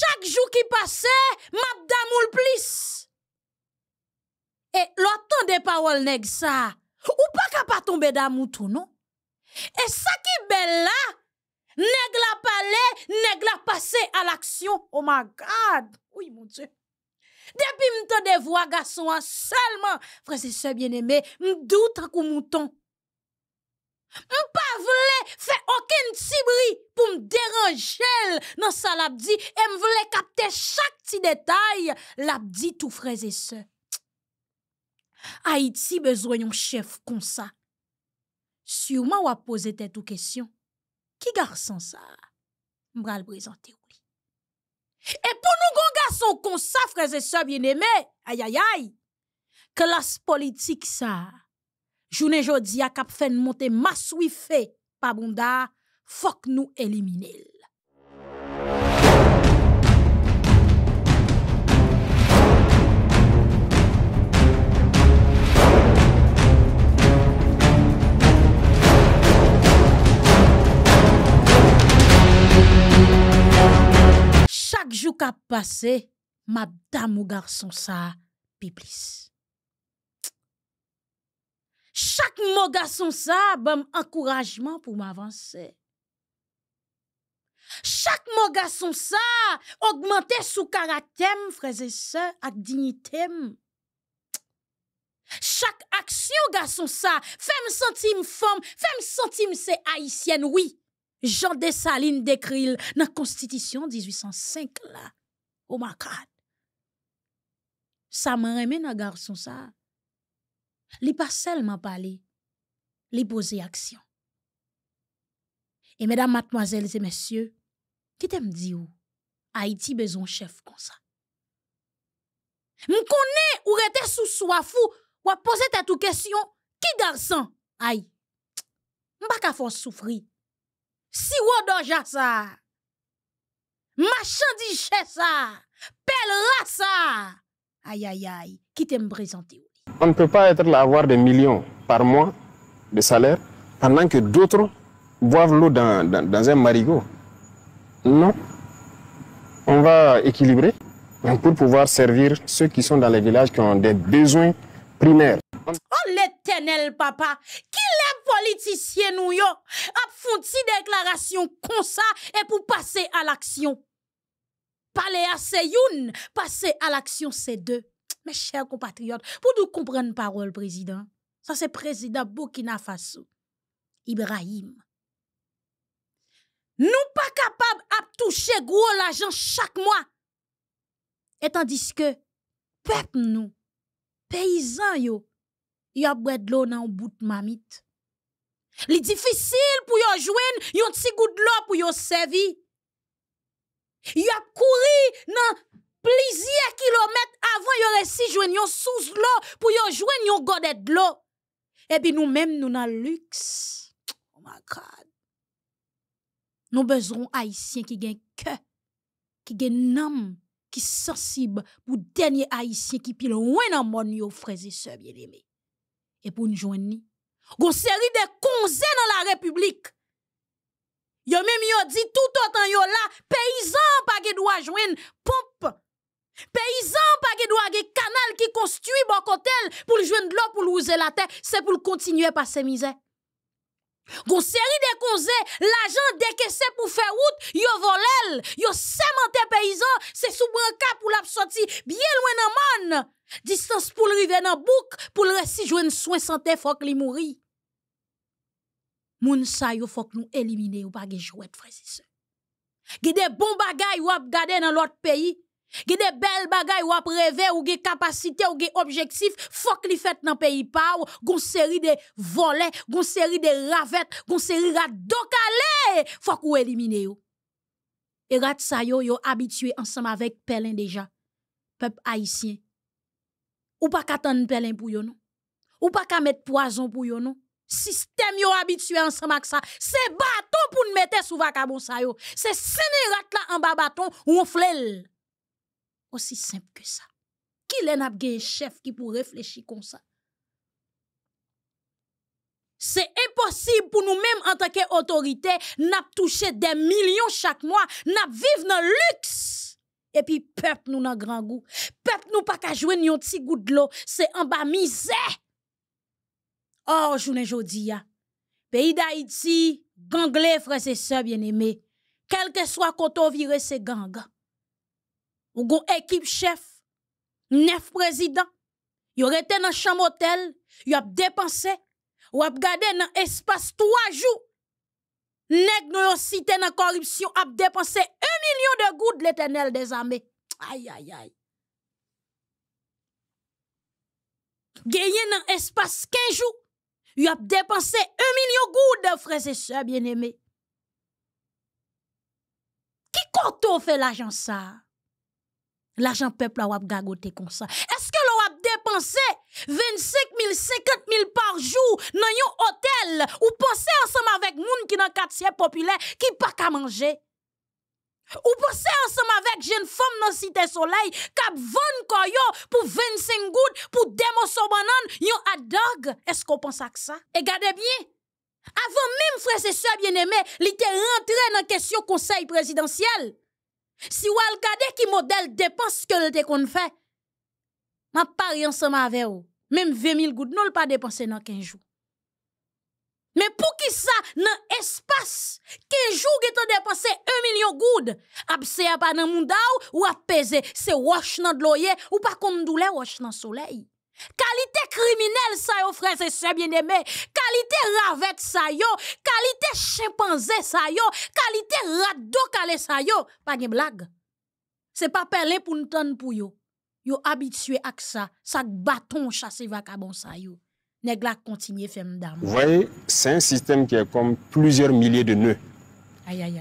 Chaque jour qui passait, ma ou plus. Et l'autant des paroles nèg ça. Ou pas capable tomber d'amour tout, non? Et ça qui belle là, nèg la parler, nèg la passer à l'action. Oh my God! Oui, mon Dieu. Depuis te voix garçon hein, seulement, frère et sœurs bien-aimés, m'doute un mouton. Je ne voulais faire aucun tibri pour me déranger dans sa labdi. Je voulais capter chaque petit détail. Labdi, tout frère et soeur. Haïti besoin d'un chef comme ça. Sûrement, on va poser cette question. Qui garçon ça Je vais le présenter. Et pour nous, un garçon comme ça, frères et sœurs bien-aimés, aïe aïe aïe, classe politique ça. Jounen jodi a kap fen monte mas wife pa bunda, fok nou elimine l. Chak jou kap pase, ma dam ou garson sa piplis. Chaque ça garçon ben, encouragement pour m'avancer. Chaque mot, garçon, ça augmenter sous caractère, frères et à et dignité chaque dignitem. Chaque action garçon sa, sentir femme, fait me sentir c'est haïtienne. oui. Jean Dessalines décrit dans la Constitution 1805 là. au oh my Ça m'a remis dans garçon ça. Les pas seulement parlé, les pose action. Et mesdames, mademoiselles et messieurs, qui t'aime dit vous Haïti besoin chef comme ça. M'kone ou rete sous soi ou a posé ta question, qui garçon? Aïe. pas ka soufri souffrir. Si ou doja ça. Machin dit ça. ay, ça. Aïe, aïe, aïe. Qui t'aime présenter ou? On ne peut pas être là, avoir des millions par mois de salaire pendant que d'autres boivent l'eau dans, un marigot. Non. On va équilibrer pour pouvoir servir ceux qui sont dans les villages qui ont des besoins primaires. Oh l'éternel papa, qui les politiciens nous yo a font déclaration comme ça et pour passer à l'action. Parler à c'est passer à l'action c'est deux. Mes chers compatriotes, pour nous comprendre parole, président, ça c'est président Burkina Faso, Ibrahim. Nous pas capables de toucher gros l'argent chaque mois. Et tandis que, peuple nous, paysans yo, y a l'eau dans un bout de mamite. est difficile pour yon joindre yon petit goût de l'eau pour yon servir. Y a couru dans plusieurs kilomètres avant yon si jouen yon sous l'eau pour yon jouen yon godet de l'eau. Et eh puis nous même nous dans luxe. Oh my God. Nous besoin haïtien qui un cœur, qui un âme qui sensible pour dernier haïtien qui pile loin dans mon yon frères et sœurs bien-aimés. Et pour nous jouen ni, gon série de conseils dans la République. Yo même yo dit tout autant yo là paysan pa que droit joine pompe Paysan, pas de droit, canal qui construit bon côté pour le jouer de l'eau, pour de la terre, c'est pour continuer par ces misères. Gon série de dès l'agent c'est pour faire route, yo volel, yo sémenté paysan, c'est sous branca pour la bien loin dans monde Distance pour le dans bouc, pour le rester jouer de soin santé, faut que li mouri. Moun sa yo faut que nous éliminer ou pas jouer de frère. Ge des bon bagay ou ap gade dans l'autre pays. Gen des belles bagay ou ap rêve ou gen capacité ou gen objectif, fok li fait nan pays pa ou, gon série de volets, gon série de ravettes, gon série rat dokale, fok ou éliminez yo. Et rat sa yo yo habitué ensemble avec pelin déjà. Peuple haïtien. Ou pas katan pelin pou yo non? Ou pas ka mettre poison pou yo non? Système yo habitué ensemble avec ça. C'est bâton pour nous mettre sous vacabon sa yo. C'est rat là en bas bâton ou on flèle aussi simple que ça. Qui n'a a un chef qui pour réfléchir comme ça? C'est impossible pour nous-mêmes en tant qu'autorité, n'a touché des millions chaque mois, n'a vivre dans le luxe. Et puis, peuple nous dans grand goût. Peuple nous pas qu'à jouer un petit goût de l'eau. C'est en bas misère. Oh, je ne le Pays d'Haïti, ganglé, frères et sœurs bien-aimés. Quel que soit qu'on vire ces gangs ou gon équipe chef, neuf présidents, yo rete dans chambre hôtel, ils a dépensé, ou a gardé dans espace trois jours. Nèg nou yon cité dans corruption, a dépensé un million de gouttes de l'éternel des armées. Aïe, aïe, aïe. Gagné dans espace 15 jours, yop a dépensé un million gouttes de frères et sœurs bien-aimés. Qui koto fait l'agence ça? L'argent peuple a gagoté comme ça. Est-ce que l'on a dépensé 25 000, 50 000 par jour dans un hôtel ou pensez ensemble avec moun qui dans quartier populaire qui pas qu'à manger? Ou pensez ensemble avec jeune femme dans Cité Soleil qui vend koyo pour 25 gouttes pour démo banane, yon a Est-ce qu'on pense à ça? Et regardez bien, avant même frère et soeur bien aimé il était rentré dans la question conseil présidentiel. Si vous regardez qui modèle dépense que le qu'on fait, m'a pari ensemble avec vous. Même 20 000 gouttes, non pas dépensé dans 15 jours. Mais pour qui ça, dans l'espace 15 jours vous dépensé 1 million gouttes, abse pas dans monde ou apaisé, c'est wash dans l'oyer ou pas comme douleur wash dans le soleil. Qualité criminelle, ça yo, frère, c'est bien aimé Qualité ravette, ça yo. Qualité chimpanzé, ça yo. Qualité radocale, calé, ça yo. Pas de blague. C'est pas pelé pour nous tendre pour yo. Yo habitué à ça. Ça bâton chassé bon ça yo. Nèg la continue femme dame. Vous voyez, c'est un système qui est comme plusieurs milliers de nœuds.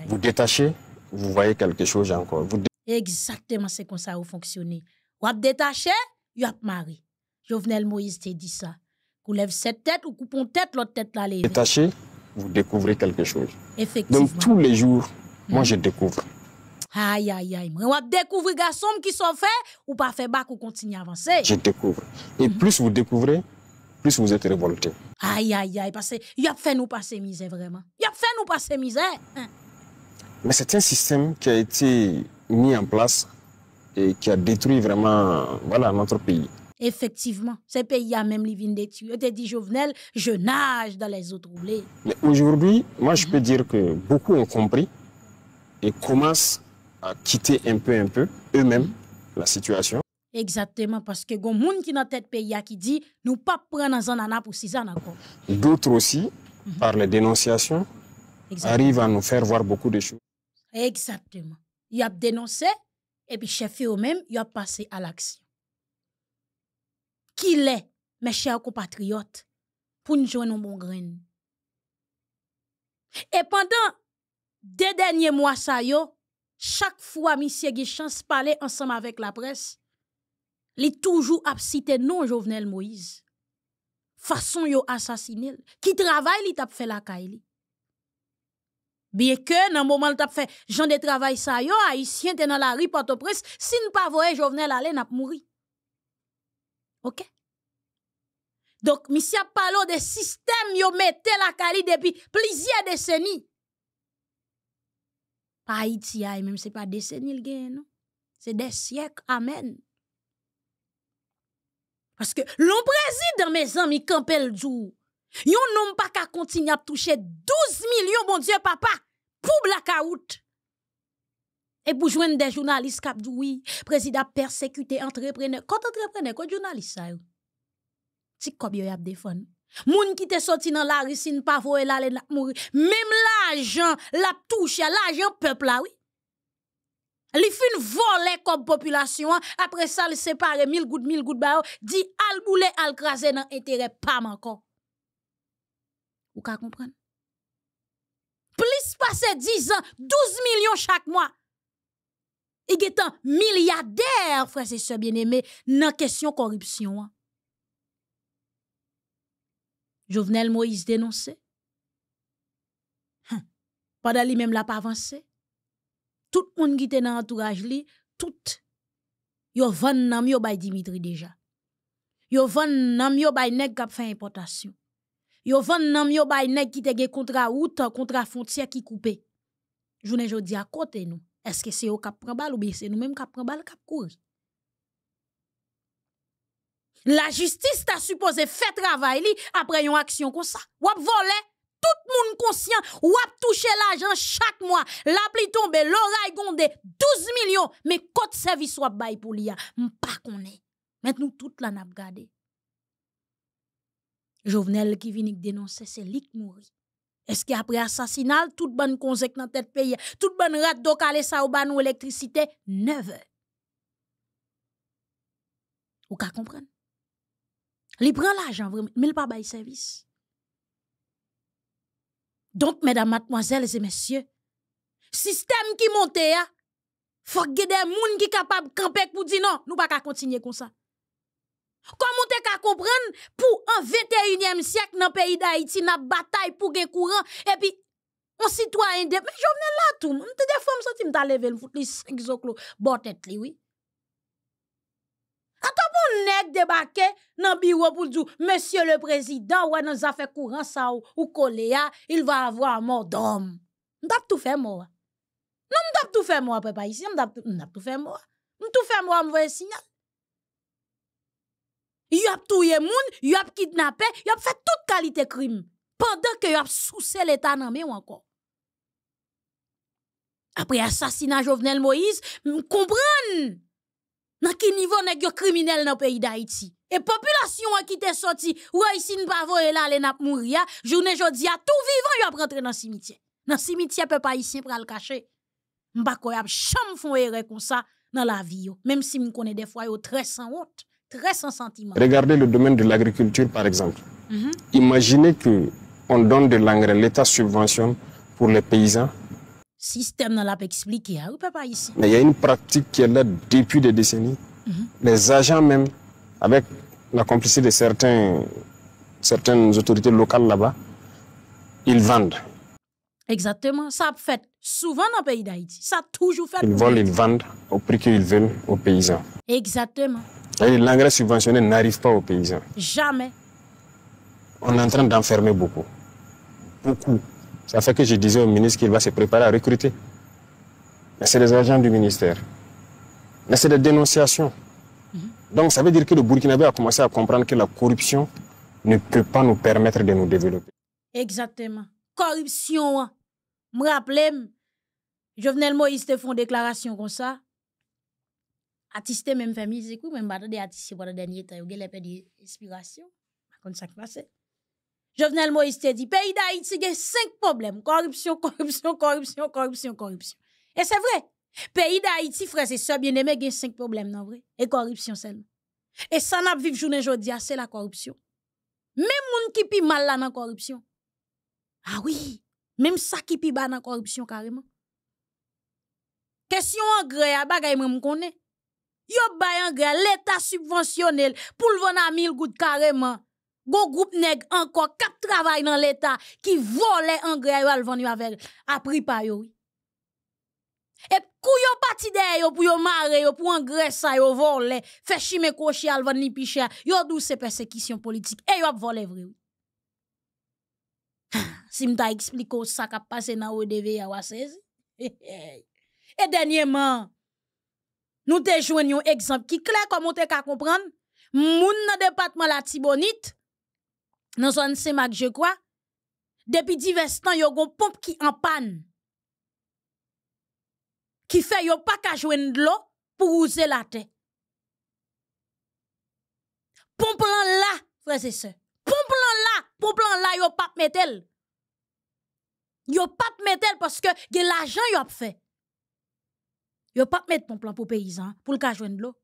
Vous détachez, vous voyez quelque chose encore. Vous Exactement, c'est comme ça vous fonctionnez. Vous détachez, vous êtes Jovenel Moïse t'a dit ça. vous lèvez cette tête ou coupons tête, l'autre tête là. Détaché, vous découvrez quelque chose. Effectivement. Donc tous les jours, moi hmm. je découvre. Aïe, aïe, aïe. va découvrir garçons qui sont faits ou pas fait bac ou continue à avancer. Je découvre. Et hmm. plus vous découvrez, plus vous êtes révolté. Aïe, aïe, aïe. Parce qu'il a fait nous passer misère vraiment. Il y a fait nous passer misère. Hein. Mais c'est un système qui a été mis en place et qui a détruit vraiment voilà, notre pays. Effectivement, ces pays a même les des tuyaux. Tu dit, Jovenel, je nage dans les eaux troublées. Aujourd'hui, moi, je mhm. peux dire que beaucoup ont compris et commencent à quitter un peu, un peu, eux-mêmes, la situation. Exactement, parce que y a des qui dans tête pays qui dit, nous pas prendre un an pour six ans encore. D'autres aussi, mhm. par les dénonciations, arrivent à nous faire voir beaucoup de choses. Exactement. Ils ont dénoncé, et puis chef eux-mêmes, ils ont passé à l'action. Qui est, mes chers compatriotes, pour nous joindre bon grain. Et pendant des derniers mois, ça yo, chaque fois monsieur Guichance parlait ensemble avec la presse, il toujours a cité non Jovenel Moïse. Façon yo assassiné, qui travaille il t'a fait la caille. Bien que dans le moment t'a fait gens de travail ça yo haïtien t'es dans la rue Port-au-Prince, si ne pas voyer Jovenel aller n'a mourir. OK? Donc, monsieur parle de système yo mis la Cali depuis plusieurs décennies. Pas Haïti, ah, même c'est pas décennies le des non? C'est des siècles, amen. Parce que l'on président, mes amis, campel jour. Yon n'ont pas qu'à continuer à toucher 12 millions, mon Dieu, papa, pour blackout. Et pour joindre des journalistes qui oui, président persécuté, entrepreneur. Quand entrepreneur, quand journaliste ça petit cob yo y a moun ki te sorti dans la ricine pa voye la mourir même l'argent la touche l'argent peuple la oui li fin voler comme population après ça le séparent mille gouttes, mille gouttes. ba di al boule al craser dans intérêt pas encore ou ka plus passé 10 ans 12 millions chaque mois il est un milliardaire, frères et sœurs bien-aimés, dans question corruption. Je venais le Moïse dénoncer. Hein. Pendant que je n'ai pas avancé, tout le monde qui était dans l'entourage, tout, il y a 20 ans de Dimitri déjà. Il y a 20 ans de nek qui a fait l'importation. Il y a 20 ans de nek qui a fait une contre-route, contre la frontière qui a coupé. Je ne dis pas à côté de nous. Est-ce que c'est nous qui avons pris le bal ou bien c'est nous qui avons pris le bal qui a couru? La justice t'a supposé faire travail après une action comme ça. Ou volé tout le monde conscient, ou a touché l'argent chaque mois, l'appli tombe, l'oreille gonde, 12 millions, mais code service ou bay pour l'IA, m'pas qu'on est. Maintenant, tout la n'a gardé. Jovenel qui vini dénoncer, c'est lui Est-ce qu'après l'assassinat, tout bonne conséquence dans tête pays, tout monde rate d'okale ça ou l'électricité, électricité, 9 heures. Ou comprenez il prend l'argent mais il pas bail service. Donc mesdames, mademoiselles et messieurs, système qui monte il hein, faut que des gens qui capable camper pour dire non, nous pas continuer comme ça. Comment t'es qu'à comprendre pour un 21e siècle dans le pays d'Haïti, la bataille pour un courant, et puis on citoyen de... Mais je venais là tout, des fois, je me suis me levé le les 5 oui. Ou nèg débarqué le bureau pour dire monsieur le président ouais dans a fait courant ça ou, ou coléa, il va avoir mort d'homme. M'tap tout faire moi. Non m'tap tout faire moi papa ici, m'tap m'tap tout faire moi. M'tout faire moi m'voye signal. Y tout touye moun, y a kidnappé, y a fait toute qualité crime pendant que y a l'état nan mais encore. Après assassinat Jovenel Moïse, m'comprendre quel quel niveau nèk yo dans le pays d'Haïti. Et population ki te ou a n'pa n'pavo la le nap Journée ya, jounen jodi a tout vivant yo ap dans nan cimetière. Nan le cacher. pas ne pral kache. M'pa koy ap chanm fon erreur comme ça dans la vie. Même si nous des des yo très sans honte, très sans sentiment. Regardez le domaine de l'agriculture, par exemple. Mhm. Imaginez que on donne de l'engrais, l'État subventionne pour les paysans, système dans l'a expliqué. Hein, ici. il y a une pratique qui est là depuis des décennies. Mhm. Les agents même, avec la complicité de certains, certaines autorités locales là-bas, ils vendent. Exactement, ça a fait souvent dans le pays d'Haïti. Ça a toujours fait. Ils volent, ils vendent au prix qu'ils veulent aux paysans. Exactement. l'engrais subventionné n'arrive pas aux paysans. Jamais. On est en train d'enfermer beaucoup. Beaucoup. Ça fait que je disais au ministre qu'il va se préparer à recruter. Mais c'est des agents du ministère. Mais c'est des dénonciations. Mhm. Donc ça veut dire que le Faso a commencé à comprendre que la corruption ne peut pas nous permettre de nous développer. Exactement. Corruption. Je hein. me rappelle, Jovenel Moïse te font déclaration comme ça. Artiste même fait musique, même pas des dernier temps, il a perdu inspiration. Comme ça qui passe. Je Jovenel Moïse te dit, pays d'Haïti, a cinq problèmes. Corruption, corruption, corruption, corruption, corruption. Et c'est vrai. Pays d'Haïti, frère, c'est ça, bien aimé, il y a cinq problèmes, non vrai? Et corruption seulement. Et ça n'a pas vivre jour et jour, ah, c'est la corruption. Même gens qui pi mal là dans la corruption. Ah oui. Même ça qui pi bas dans la corruption, carrément. Question en gré, à ah, bagay Yo en gré, l'État subventionnel, pour le à mille gouttes carrément. Gon groupe nèg encore cap travail dans l'état qui volait engrais al vendu avec a pris pa yo. Et kou yo parti de yo pou yo mare yo pou engrais ça yo vole, fait chimé kochi al vendu pi cher. Yo douce persécution politique et yo ap volé vrai. Si m'ta expliqué ça qui passé dans ODV à 16. Et dernièrement, nous te joignons exemple qui clair on te ka comprendre moun nan département la Tibonite dans zone saint je crois. Depuis divers temps, il y a une pompe qui en panne. Qui fait yon pas qu'à joindre de l'eau pour user la tête. Pompe l'an là, frère c'est ça. Pompe l'an là, pompe l'an là, yon pas de mettre elle. Yon pas de métal parce que yon l'argent yon fait. Yon pas mettre pompe pour pour paysan pour le joindre de l'eau.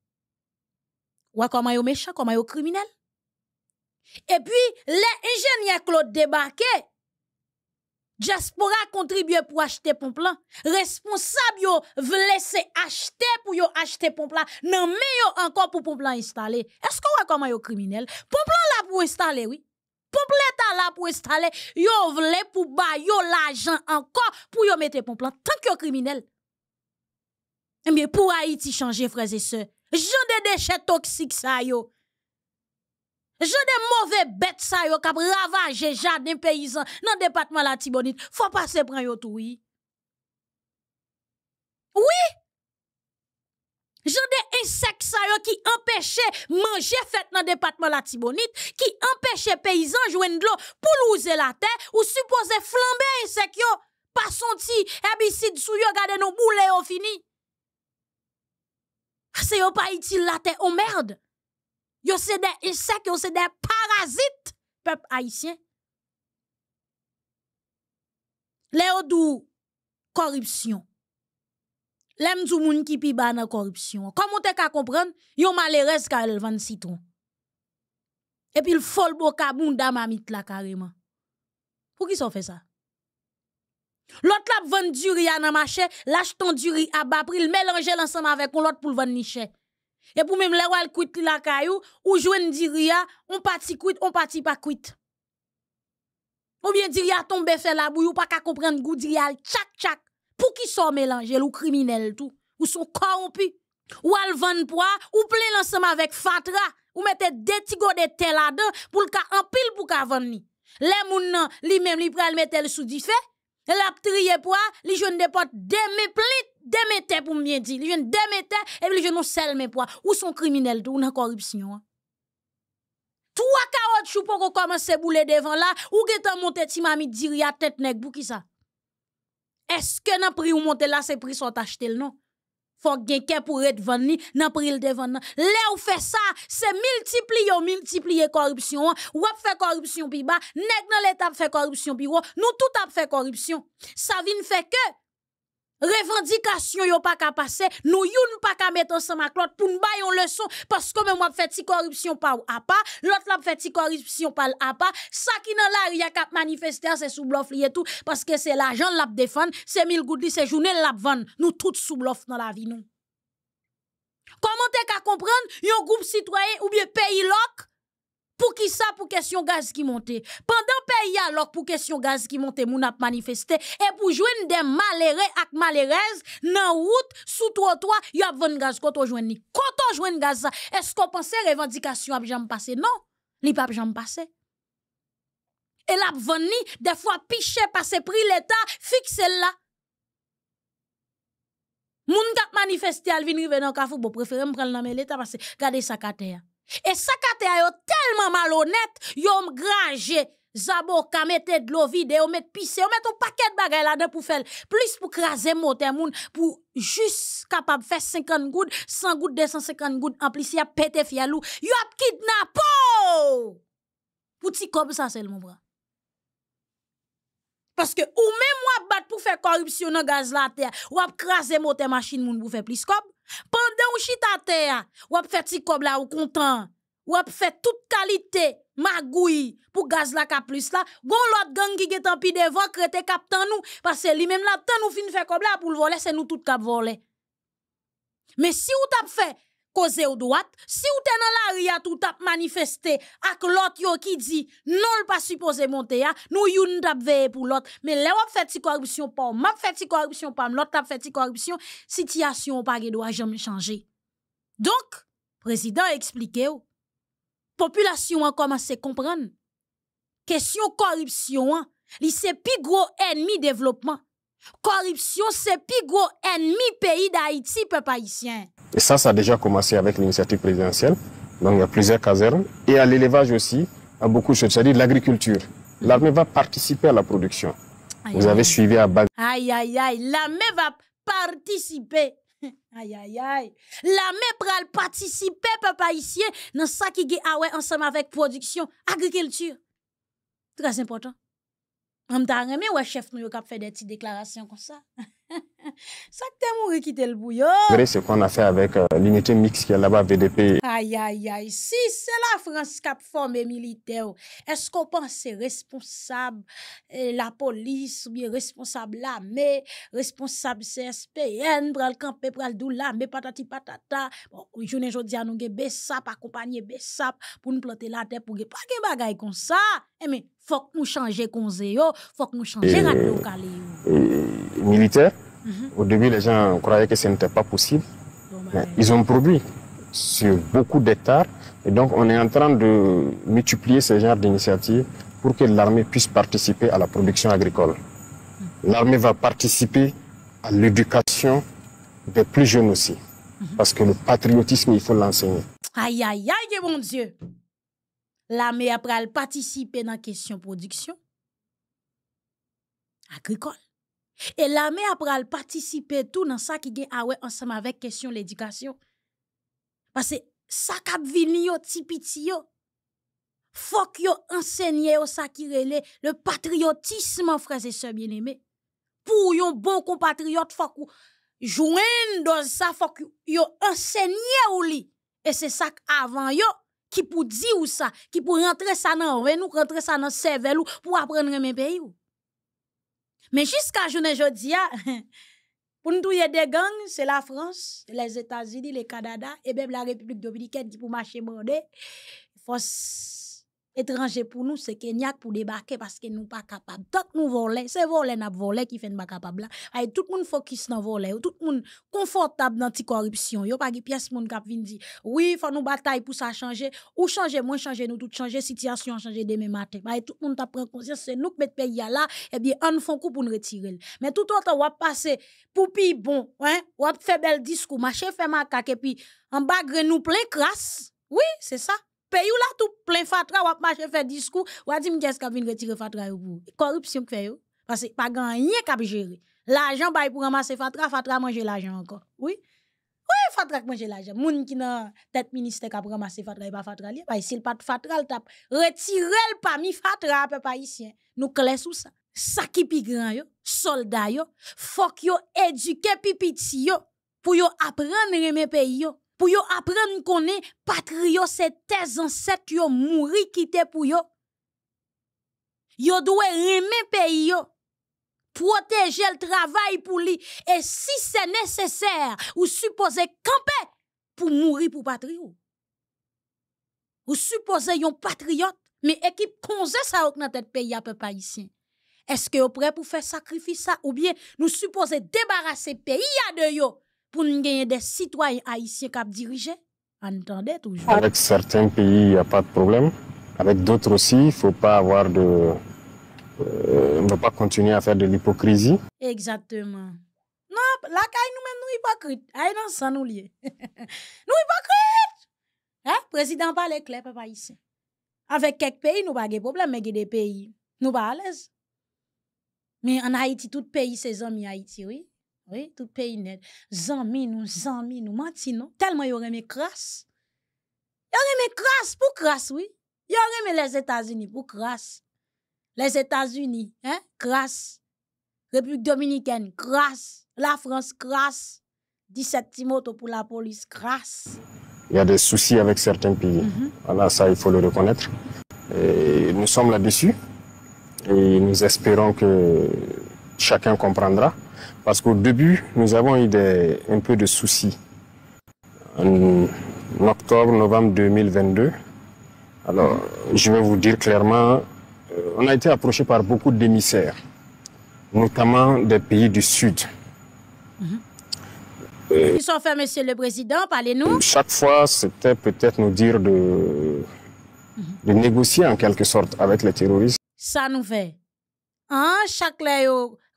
Ou comment yon méchant, comment des criminel? Et puis, les ingénieurs Claude débarqué, diaspora contribué pour acheter pompe là. Responsable yo laisser acheter pour yo acheter pompe là. Non mais encore pour pompe là installer. Est-ce qu'on voit comment yo criminel? Pompe là pour installer oui. Pompe là pour installer. Yo vle pour ba l'argent encore pour yo mettre pompe là tant que yo criminel. Eh bien pour Haïti changer frères et sœurs. Jean des déchets toxiques ça yo. Je des mauvais bêtes ça yo kap ravage jardin paysan dans département la Tibonite. Faut passer prendre yo tout oui. Oui. Je des insectes ça yo qui empêchait manger fête dans département la Tibonite, qui empêchait paysan joindre de l'eau pour louer la terre ou supposé flamber insectes yo pas senti herbicide sou yo garder nos boulets au fini. Ah, c'est yo pas utile la terre, ou oh, merde. Yo c'est des insectes, yo c'est des parasites, peuple haïtien. Léodou, corruption. Lem du moun ki pi ba nan corruption. Comment te ka comprendre? Yon malheureux ka el vann citron. Et puis le fol boka bunda mamit la carrément. Pour qui ça fait ça? L'autre la vend du riz à nan marché, lâche ton du riz à bas prix, le l'ensemble avec l'autre pour le vendre niché. E pou mèm lè wèl kouit lè lakayou, ou jwen di ria, on pati kouit, on pati pa kouit. Ou mèm di ria tombe fè la bouyou, pa ka komprende goudi rial, tchak tchak, pou ki son mèlange lè ou kriminelle tou, ou son korompi. Ou al vèn po a, ou plè lansèm avèk fatra, ou mètè deti go de tel adè, pou lka anpil pou ka vèn ni. Lè moun nan, li mèm li pral mètè lè sou di fè, lè ap triye po a, li jwen depote demè plit. Demeter pour bien dire. Il vient demeter et puis je nous sel mes poids. Ou sont criminels tout, ou dans corruption. Hein? Trois carottes chou pour commencer bouler devant là, ou getan monter ti mami diri à tête nèg pour qui ça? Est-ce que nan prix ou monter là c'est prix sont acheté le non? Faut quelqu'un pour être vanni, nan prix le devant là. Là ou fait ça, c'est multiplier ou multiplier corruption. Hein. Ou a fait corruption pi bas, nèg dans l'état fait corruption pi Nous tout a fait corruption. Ça vient fait que revendication yon pas ka passer, nous yon pas ka mettre ensemble la l'autre pour nous bailler leçon parce que même moi fait ti corruption pas à pas, l'autre l'a fè ti corruption pas à pas, ça qui dans la a cap manifester c'est sous bluff et tout parce que c'est l'argent l'a défendre, c'est mille goudli c'est journée l'a vendre, nous tout sous bluff dans la vie nous. Comment t'es ka comprendre yon groupe citoyen ou bien pays lok? Pour qui ça Pour question gaz qui monte. Pendant pays alors pour question gaz qui monte, moun ap manifesté et pour joindre des malheureux ak malheureuses nan route sous trottoir, y a de gaz koto joindre ni. Koto joindre gaz Est-ce qu'on pensait revendication ap jam passé Non, li pa jam passé. Et la vendre des fois piché par que prix l'état fixe là. Moun kap manifesté al vin rive nan kafou, bon vous me prendre nan l'état parce que gardez sa kater. E sa kate a yo telman malonet, yo m granje, zabor kamete dlo vide, yo met pise, yo met ton paket bagay la de pou fel, plis pou krasen moten moun pou jis kapab fes 50 goud, 100 goud, 250 goud, amplis ya pete fyalou, yo ap kidnapou! Pouti kob san sel moun bra. Paske ou mem wap bat pou fè korupsyon an gaz la te, wap krasen moten masjin moun pou fè plis kob, Pendant ou chita terre, ou ap fait ti kob la ou content, ou ap fait toute qualité magouille pour gaz la ka plus là, gon l'autre gang qui est en pi devant crete captant nous parce que lui même la tan nous fin fait kob la pour le voler, c'est nous tout cap voler. Mais si ou tap fait cause ou droite. Si ou t'es dans la ria tout tap manifesté ak l'autre yo qui dit non le pas supposé monter ya, hein. nous youn tap veye pour l'autre. Mais là on fait corruption pas, m'a fait corruption pas, l'autre tap fait corruption, situation pas ge doit jamais changer. Donc, président expliqué ou population a hein, commencé à comprendre. Question corruption, hein. li c'est plus gros ennemi développement. Corruption, c'est plus gros ennemi pays d'Haïti, peuple haïtien. Et ça, ça a déjà commencé avec l'initiative présidentielle. Donc, il y a plusieurs casernes. Et à l'élevage aussi, à beaucoup de choses, c'est-à-dire l'agriculture. L'armée va participer à la production. Vous avez suivi à Bagdad. Aïe, aïe, aïe. L'armée va participer. Aïe, aïe, aïe. L'armée va participer, peuple haïtien, dans ça qui est ah ensemble avec production, agriculture. Très important. On t'a ah, remis ouais chef nous qui fait des petites déclarations comme ça. ça que t'aimes qui le bouillon. Vrai c'est qu'on a fait avec euh, l'unité mix qui est là-bas VDP. Aïe aïe aïe si c'est la France qui a formé militaire. Est-ce qu'on pense responsable euh, la police ou bien responsable l'armée, responsable CSPN pour le camper pour le doula mais patati patata. Bon journée aujourd'hui à nous gué Bessap accompagner Bessap pour nous planter la terre pour pas des bagaille comme ça. Eh mais faut que nous changer conseils, il faut que nous changions la Militaire. Mhm. Au début, les gens croyaient que ce n'était pas possible. Ben. ils ont produit sur beaucoup d'hectares. Et donc, on est en train de multiplier ce genre d'initiatives pour que l'armée puisse participer à la production agricole. Mhm. L'armée va participer à l'éducation des plus jeunes aussi. Mhm. Parce que le patriotisme, il faut l'enseigner. Aïe, aïe, aïe, mon Dieu! l'armée a pral participer dans question production agricole. Et l'armée a pral participer tout dans ça qui gagne ah ensemble avec question l'éducation. Parce que ça cap vini yo petit, yo. Faut que yo enseigner au ça qui relè le patriotisme frères et sœurs bien-aimés. Pour yon bon compatriote faut que joindre dans ça faut que yo enseigner ou et c'est ça avant yo qui pour dire ça, qui pour rentrer ça dans nous, rentrer ça dans le cerveau pour apprendre mes pays Mais jusqu'à journée ah, aujourd'hui, pour nous touyer des gangs, c'est la France, les États-Unis, le Canada et même la République dominicaine qui pour marcher Il force étranger pour nous, c'est Kenyak pour débarquer parce que nous pas capable. Tant que nous voler, c'est voler n'a voler qui fait pas capable là. tout le monde focus dans voler, tout le monde confortable dans corruption. Yo pas de pièce monde qui vient dire oui, faut nous bataille pour ça changer ou changer moins changer nous tout changer situation changer demain matin. tout le monde t'a pris conscience c'est nous qui le pays là et eh bien on fait coup pour nous retirer. Mais tout autant on va passer pour pi bon, hein, on fait faire bel discours, fait faire macaque et puis en bagre nous plein crasse. Oui, c'est ça pays ou là tout plein fatra ou marcher faire discours ou a dit qu'est-ce qu'a vinn retirer fatra yo pour corruption que fait yo parce que pas grand rien qu'a gérer l'argent bail pour ramasser fatra fatra manger l'argent encore oui oui fatra manger l'argent moun qui dans tête ministère qu'a ramasser fatra pas fatra li bah s'il pas fatra le tape retirer le parmi fatra peuple haïtien nous clés sous ça ça qui pi grand yo soldat yo faut yo éduquer pipiti yo pour yo apprendre aimer pays yo pour yo apprendre qu'on est patriote, c'est tes ancêtres yo mouri morts pour yo. Yo doit aimer pays yo. Protéger le travail pour lui. Et si c'est nécessaire, ou supposé camper pour mourir pour patriote. ou. Ou supposé yon patriote, mais équipe konze ça dans tête pays à peu Est-ce que vous prêt pour faire sacrifice ça ou bien nous supposé débarrasser pays à de yo pour nous gagner des citoyens haïtiens qui dirigent Entendez toujours. Avec certains pays, il n'y a pas de problème. Avec d'autres aussi, il ne faut pas avoir de. Euh, ne pas continuer à faire de l'hypocrisie. Exactement. Non, la caille nous-mêmes, nous hypocrites. Aïe, non, ça nous lié. nous hypocrites! Hein? Président parle clair, papa, ici. Avec quelques pays, nous pas de problème, mais des pays. Nous pas à l'aise. Mais en Haïti, tout pays, c'est hommes Haïti, oui oui, tout pays net, Zami nous, zami nous, tellement ils Tellement yo crasse ils aurait mis crasse pour crasse, oui. auraient mis les états unis pour crasse. Les états unis hein, crasse. République dominicaine, crasse. La France, crasse. 17 timoto pour la police, crasse. Il y a des soucis avec certains pays. alors mhm. Voilà, ça, il faut le reconnaître. Et nous sommes là-dessus et nous espérons que chacun comprendra. Parce qu'au début, nous avons eu des, un peu de soucis. En octobre, novembre 2022, alors je vais vous dire clairement, euh, on a été approché par beaucoup d'émissaires, notamment des pays du Sud. Ils euh, sont faits, Monsieur le Président, parlez-nous. Euh, chaque fois, c'était peut-être nous dire de, de négocier en quelque sorte avec les terroristes. Ça nous fait. Hein, chaque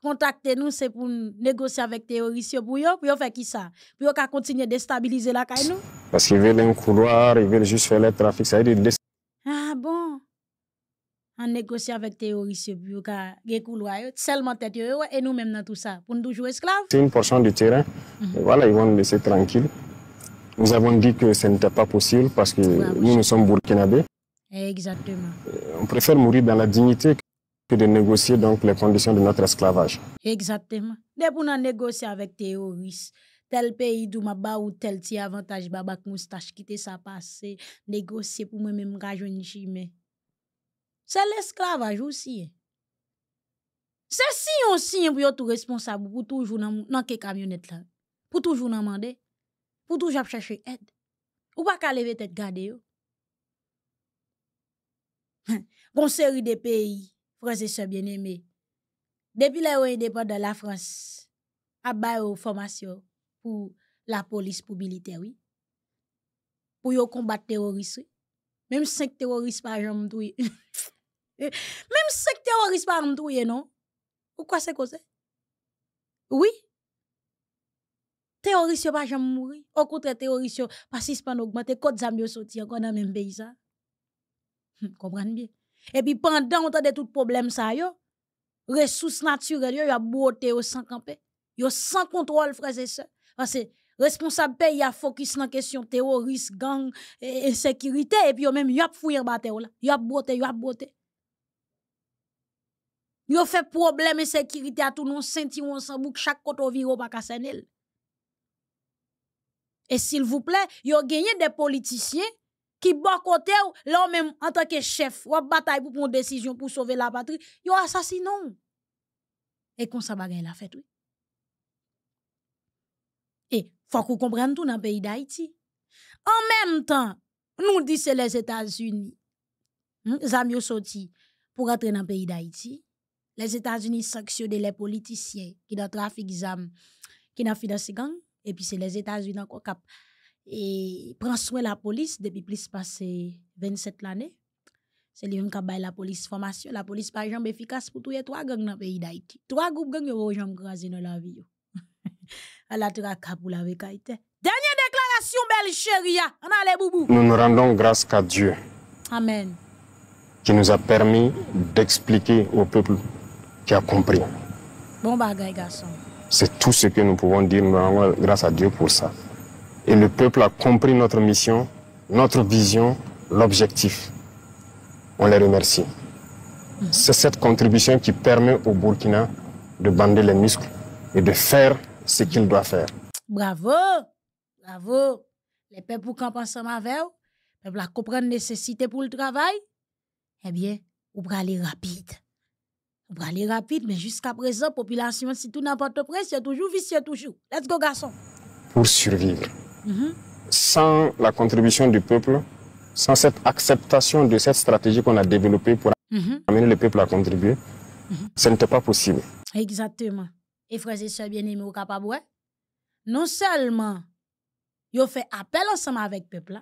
Contactez-nous, nous c'est pour négocier avec terroristes, pour yo, Pour qui ça ça, ça Pou yo ka à la caille Parce qu'ils veut un couloir, ils veut juste faire le trafic, ça Ah bon? En négocier avec pour pour yo ka des seulement tête selman tête yo et nous nous tout ça, pour nous toujours esclaves C'est une portion du terrain, mhm. voilà, ils vont nous laisser tranquille. Nous avons dit que ce n'était pas possible parce que nous, nous sommes burkinabés. Exactement. On préfère mourir dans la dignité que de négocier donc les conditions de notre esclavage. Exactement. Dès qu'on a négocié avec terroristes, tel pays d'où ma ba ou tel petit avantage Baba moustache quitter sa passé, négocier pour moi même chimé. C'est l'esclavage aussi. C'est si on signe pour tout responsable pour toujours dans dans camionnette là. Pour toujours demander, pour toujours chercher aide. Ou pas qu'à lever tête garder. Bon série de pays Prese se biene me. Depi la yon yon depan de la Frans, abay non? ou formasyon pou la polis pou bilite wè. Pou yon kombat terorist wè. Mem se k terorist pa jom mtouye. Mem se k terorist pa mtouye non. Pou kwa se kose? Oui. Terorist yo pa jom mmouri. Ou kontre terorist yo pa sispan ogmante kot zanm yo soti an kon nan men beyi sa. Kombran mbye? Et puis pendant on de tout problème ça yo, ressources naturelles yo, a au sans camper. Yo sans contrôle frères et sœurs. Parce que responsable pays a focus dans question terroriste, gang, insécurité et, sécurité. et puis yo même yo a fouiller bateau là. Yo a Elles yo a beauté. Yo fait problème insécurité à tout nous senti on sans bouc chaque côté viro pas cassanel. Et s'il vous plaît, yo gagné des politiciens qui bon côté là même en tant que chef ou bataille pour prendre décision pour sauver la patrie ils assassinon et qu'on ça bagaille la fête oui et faut qu'on comprenne tout dans le pays d'Haïti en même temps nous dit c'est les États-Unis hmm, zam yo sorti pour rentrer dans le pays d'Haïti les États-Unis sanctionnent les politiciens qui dans trafic zam qui dans financer gang et puis c'est les États-Unis encore cap et prend soin de la police depuis plus de 27 l'année. C'est lui qui a la police formation. La police par exemple, efficace pour les trois gangs dans le pays d'Haïti. Trois groupes gangs ont jamais crasé dans la vie. À la traque pour la vie. Dernière déclaration, belle chérie. On a boubou. Nous nous rendons grâce à Dieu. Amen. Qui nous a permis d'expliquer au peuple qui a compris. Bon bagay, garçon. C'est tout ce que nous pouvons dire. Nous rendons grâce à Dieu pour ça. Et le peuple a compris notre mission, notre vision, l'objectif. On les remercie. C'est cette contribution qui permet au Burkina de bander les muscles et de faire ce qu'il doit faire. Bravo, bravo. Les peuples qui pensent à veille, les peuples compris la nécessité pour le travail, eh bien, on va aller rapide. On va aller rapide, mais jusqu'à présent, population, si tout n'importe près, c'est toujours vicieux, toujours. Let's go, garçon. Pour survivre. Sans la contribution du peuple, sans cette acceptation de cette stratégie qu'on a développée pour mhm. amener le peuple à contribuer, mhm. ce n'était pas possible. Exactement. Et frères et sœurs bien-aimés au capable, non seulement ils ont fait appel ensemble avec le peuple,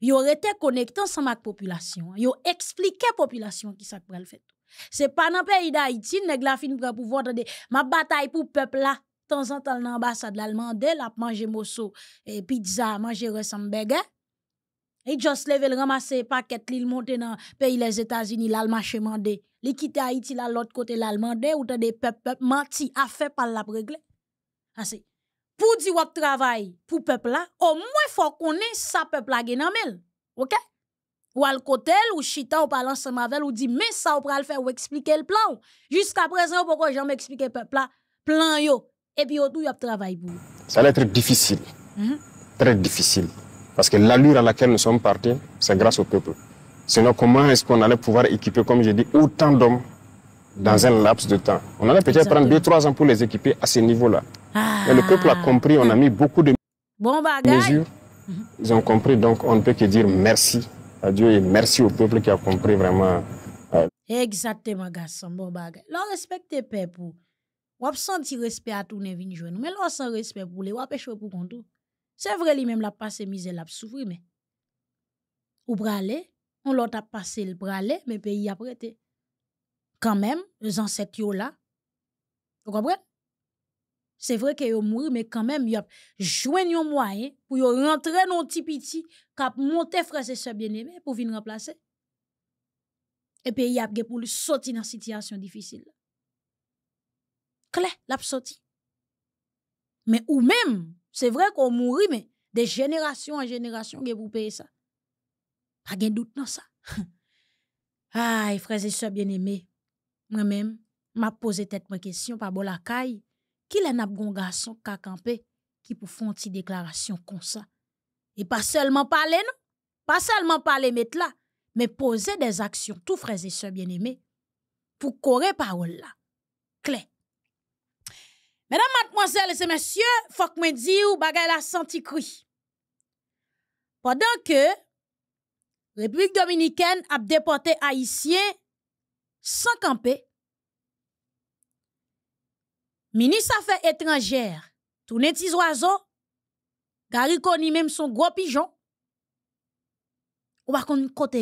ils ont été connectés ensemble avec la population, ils ont expliqué la population qui ça le Ce C'est pas dans le pays d'Haïti, nèg la fin pour pouvoir ma bataille pour le peuple temps en tant l'ambassade l'allemande la mange morceau et pizza manger ressemble et juste lever le ramasser paquet li monte dans pays les États-Unis l'Allemagne mandé li quitter Haïti là l'autre côté l'allemande ou t'as des peuple menti a fait par la régler assez ah, pour dire travail pour peuple là au moins faut qu'on sa peuple là nan OK ou al côté ou chita ou parlant ensemble avec ou dit mais ça on va le faire ou expliquer le plan jusqu'à présent pourquoi j'en m'explique peuple là plan yo et eh pour Ça allait être difficile. Mm-hmm. Très difficile. Parce que l'allure à laquelle nous sommes partis, c'est grâce au peuple. Sinon, comment est-ce qu'on allait pouvoir équiper, comme je dis, autant d'hommes dans un laps de temps On allait peut-être prendre 2-3 ans pour les équiper à ce niveau-là. Et ah. Mais le peuple a compris, on a mis beaucoup de mesures. Mm-hmm. Ils ont compris, donc on ne peut que dire merci à Dieu et merci au peuple qui a compris vraiment. Euh, Exactement, garçon. Bon bagage. L'on respecte le peuple ou ap senti respect à tous les vin Mais l'on sans respect pour les ou ap échoué e pour C'est vrai, lui même la passe mise la souffri, mais. Ou brale, on l'autre a passé le brale, mais pays a prêté. Quand même, les ancêtres là. Vous comprenez? C'est vrai que yon mouri, mais quand même, ont joué un moyen pour yon rentrer non ti petit kap monter frère et soeur bien aimé pour venir remplacer. Et pays a pour lui sortir dans situation difficile clé l'a Mais ou même, c'est vrai qu'on mourit, mais de génération en génération, que vous payer ça. Pas de doute dans ça. Aïe, frères et sœurs bien-aimés, moi-même, m'a posé tête question par la caille. Qui est le garçon qui a pour faire une déclaration comme ça? Et pas seulement parler, non? Pas seulement parler, mettre là, mais poser des actions, tout frères et sœurs bien-aimés, pour courir parole là. Claire. Mesdames, mademoiselles et messieurs, faut que me dise ou bagay la cri. Pendant que République dominicaine a déporté haïtien sans camper. Ministre affaires étrangères, tout petits oiseau, Gary koni même son gros pigeon. Ou pas kon kote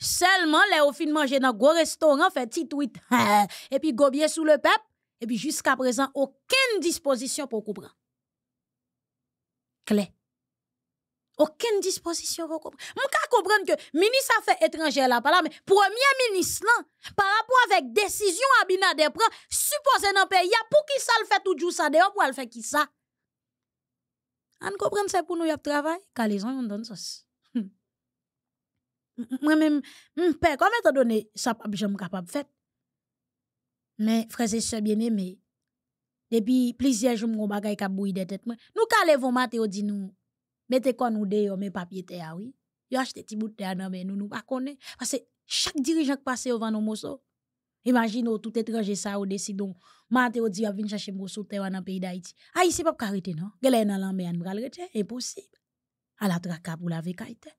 Seulement, les au fin manger dans gros restaurant, fait petit tweet, et puis gobier sous le peuple. Et puis jusqu'à présent, aucune disposition pour comprendre. Clé. Aucune disposition pour comprendre. Je peux comprendre que le ministre affaires étrangères là, là, mais premier ministre là, par rapport avec décision Abinader prend, supposé dans le pays, pour qui ça le fait toujours ça d'ailleurs, pour le faire qui ça? On pour nous il nous y a travail le zon yon don ça Mwen hum. men, mwen père comment t'as donné ça sa pap capable le faire. Mais frères et sœurs bien-aimés, depuis plusieurs jours mon bagay a bouilli des têtes. moi. Nous ka levons matin dit nous mettez quoi nous dehors mes papiers terre ah oui. a acheté petit bout de terre non mais nous nous pas connaît parce que chaque dirigeant qui passe au vent nos morceaux. Imagine oh, tout étranger ça au décidon matin dit a venir chercher morceau terre dans pays d'Haïti. Haïti ah, pas arrêter non. Gèlè nan l'ambe an bral rete impossible. À la traque pour la carité